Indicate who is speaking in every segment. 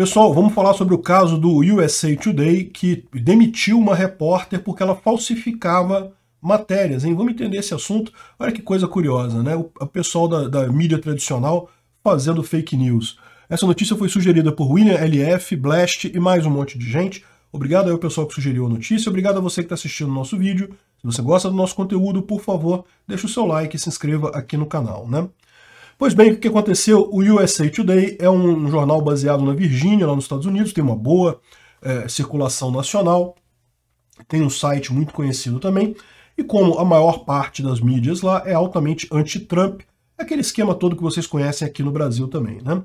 Speaker 1: Pessoal, vamos falar sobre o caso do USA Today, que demitiu uma repórter porque ela falsificava matérias, hein? Vamos entender esse assunto. Olha que coisa curiosa, né? O pessoal da, da mídia tradicional fazendo fake news. Essa notícia foi sugerida por William LF, Blast e mais um monte de gente. Obrigado ao pessoal que sugeriu a notícia, obrigado a você que está assistindo o nosso vídeo. Se você gosta do nosso conteúdo, por favor, deixe o seu like e se inscreva aqui no canal, né? Pois bem, o que aconteceu? O USA Today é um jornal baseado na Virgínia, lá nos Estados Unidos, tem uma boa é, circulação nacional, tem um site muito conhecido também, e como a maior parte das mídias lá é altamente anti-Trump, é aquele esquema todo que vocês conhecem aqui no Brasil também, né?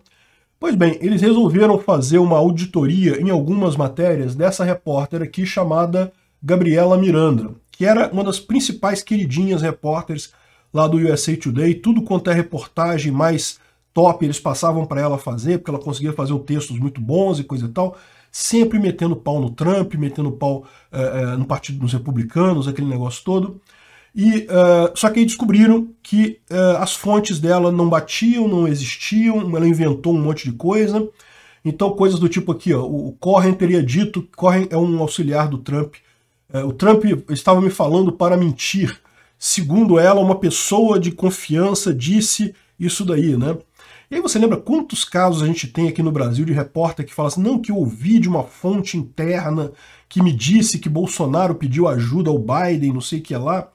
Speaker 1: Pois bem, eles resolveram fazer uma auditoria em algumas matérias dessa repórter aqui chamada Gabriela Miranda, que era uma das principais queridinhas repórteres lá do USA Today, tudo quanto é reportagem mais top eles passavam para ela fazer, porque ela conseguia fazer textos muito bons e coisa e tal, sempre metendo pau no Trump, metendo pau é, no partido dos republicanos, aquele negócio todo. E eh, só que aí descobriram que as fontes dela não batiam, não existiam, ela inventou um monte de coisa. Então coisas do tipo aqui, ó, o Corren teria dito, Corren é um auxiliar do Trump. o Trump estava me falando para mentir Segundo ela, uma pessoa de confiança disse isso daí, né? E aí você lembra quantos casos a gente tem aqui no Brasil de repórter que fala assim, não, que eu ouvi de uma fonte interna que me disse que Bolsonaro pediu ajuda ao Biden, não sei o que é lá.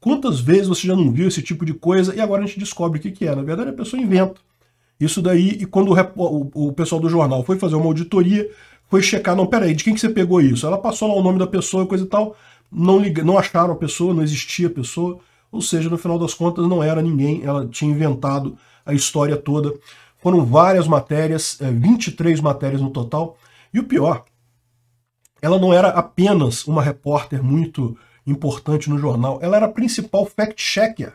Speaker 1: Quantas vezes você já não viu esse tipo de coisa e agora a gente descobre o que, que é? Na verdade, a pessoa inventa. Isso daí, e quando o, o pessoal do jornal foi fazer uma auditoria, foi checar, não, peraí, de quem que você pegou isso? Ela passou lá o nome da pessoa, coisa e tal não, liga, não acharam a pessoa, não existia a pessoa, ou seja, no final das contas não era ninguém, ela tinha inventado a história toda. Foram várias matérias, 23 é, matérias no total, e o pior, ela não era apenas uma repórter muito importante no jornal, ela era a principal fact-checker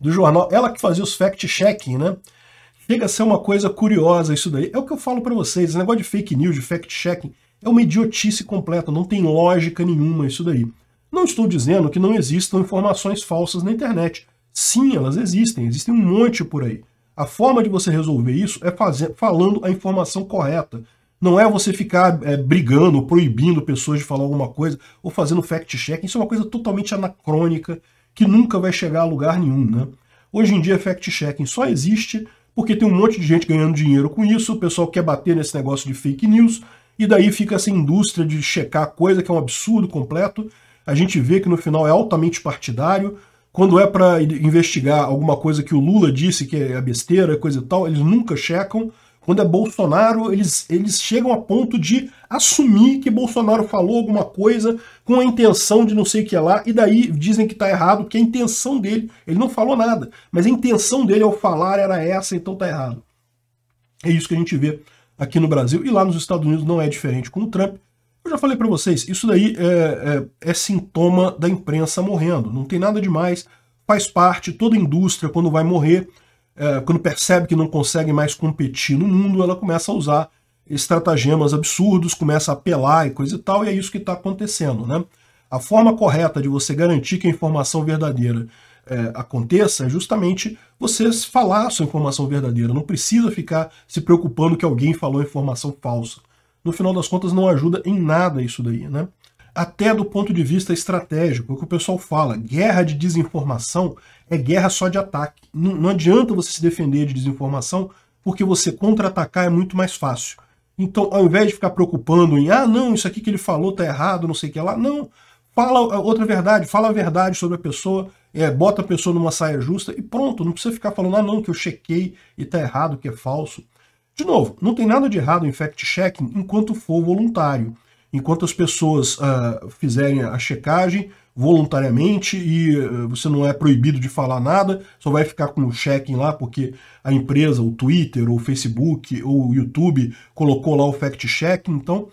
Speaker 1: do jornal, ela que fazia os fact-checking, né? Chega a ser uma coisa curiosa isso daí. É o que eu falo para vocês, esse negócio de fake news, de fact-checking, é uma idiotice completa, não tem lógica nenhuma isso daí. Não estou dizendo que não existam informações falsas na internet. Sim, elas existem, existem um monte por aí. A forma de você resolver isso é fazer, falando a informação correta. Não é você ficar é, brigando, proibindo pessoas de falar alguma coisa ou fazendo fact-checking. Isso é uma coisa totalmente anacrônica que nunca vai chegar a lugar nenhum. Né? Hoje em dia, fact-checking só existe porque tem um monte de gente ganhando dinheiro com isso, o pessoal quer bater nesse negócio de fake news, e daí fica essa indústria de checar coisa que é um absurdo completo, a gente vê que no final é altamente partidário. Quando é para investigar alguma coisa que o Lula disse que é besteira, coisa e tal, eles nunca checam. Quando é Bolsonaro, eles, eles chegam a ponto de assumir que Bolsonaro falou alguma coisa com a intenção de não sei o que lá, e daí dizem que está errado, que a intenção dele, ele não falou nada, mas a intenção dele ao falar era essa, então está errado. É isso que a gente vê aqui no Brasil e lá nos Estados Unidos não é diferente com o Trump. Eu já falei para vocês, isso daí é, é, é, sintoma da imprensa morrendo. Não tem nada demais, faz parte, toda indústria, quando vai morrer, é, quando percebe que não consegue mais competir no mundo, ela começa a usar estratagemas absurdos, começa a apelar e coisa e tal, e é isso que está acontecendo. Né? A forma correta de você garantir que a informação verdadeira é, aconteça é justamente você falar a sua informação verdadeira. Não precisa ficar se preocupando que alguém falou informação falsa no final das contas não ajuda em nada isso daí, né? Até do ponto de vista estratégico, é o que o pessoal fala, guerra de desinformação é guerra só de ataque. Não, não adianta você se defender de desinformação, porque você contra-atacar é muito mais fácil. Então, ao invés de ficar preocupando em, ah, não, isso aqui que ele falou tá errado, não sei o que lá, não. Fala outra verdade, fala a verdade sobre a pessoa, é, bota a pessoa numa saia justa e pronto, não precisa ficar falando, ah, não, que eu chequei e tá errado, que é falso. De novo, não tem nada de errado em fact-checking enquanto for voluntário, enquanto as pessoas uh, fizerem a checagem voluntariamente e uh, você não é proibido de falar nada, só vai ficar com o checking lá porque a empresa, o Twitter, ou o Facebook, ou o YouTube colocou lá o fact-checking, então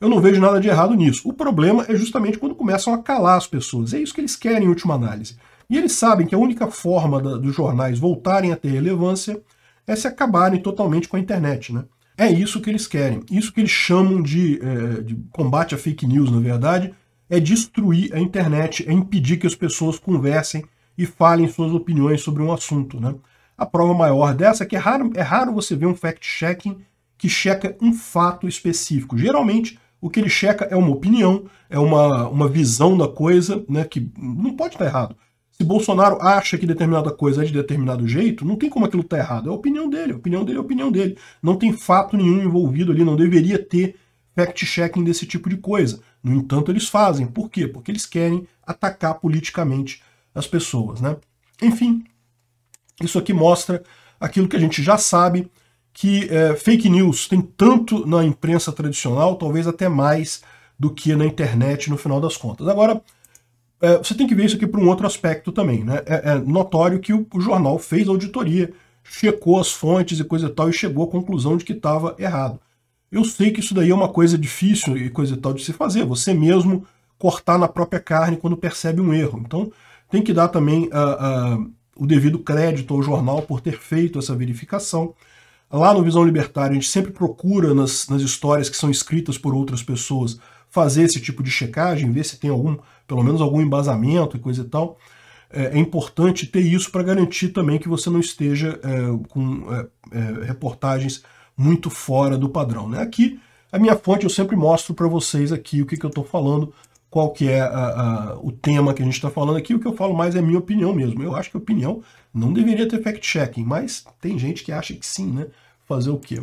Speaker 1: eu não vejo nada de errado nisso. O problema é justamente quando começam a calar as pessoas. É isso que eles querem em última análise. E eles sabem que a única forma da, dos jornais voltarem a ter relevância é se acabarem totalmente com a internet, né? É isso que eles querem. Isso que eles chamam de, é, de, combate à fake news, na verdade, é destruir a internet, é impedir que as pessoas conversem e falem suas opiniões sobre um assunto. Né? A prova maior dessa é que é raro, é raro você ver um fact-checking que checa um fato específico. Geralmente, o que ele checa é uma opinião, é uma, uma visão da coisa, né, que não pode estar errado. Se Bolsonaro acha que determinada coisa é de determinado jeito, não tem como aquilo estar tá errado. É a opinião dele, a opinião dele é a opinião dele. Não tem fato nenhum envolvido ali, não deveria ter fact-checking desse tipo de coisa. No entanto, eles fazem. Por quê? Porque eles querem atacar politicamente as pessoas, né? Enfim, isso aqui mostra aquilo que a gente já sabe, que é, fake news tem tanto na imprensa tradicional, talvez até mais do que na internet no final das contas. Agora, é, você tem que ver isso aqui por um outro aspecto também. Né? É, é notório que o, o, jornal fez auditoria, checou as fontes e coisa e tal, e chegou à conclusão de que estava errado. Eu sei que isso daí é uma coisa difícil e coisa e tal de se fazer, você mesmo cortar na própria carne quando percebe um erro. Então, tem que dar também uh, uh, o devido crédito ao jornal por ter feito essa verificação. Lá no Visão Libertária, a gente sempre procura nas, nas histórias que são escritas por outras pessoas fazer esse tipo de checagem, ver se tem algum, pelo menos algum embasamento e coisa e tal. É, é importante ter isso para garantir também que você não esteja é, com é, é, reportagens muito fora do padrão. Né? Aqui, a minha fonte, eu sempre mostro para vocês aqui o que, que eu estou falando, qual que é a, a, o tema que a gente está falando aqui. O que eu falo mais é minha opinião mesmo. Eu acho que opinião não deveria ter fact-checking, mas tem gente que acha que sim, né? Fazer o quê?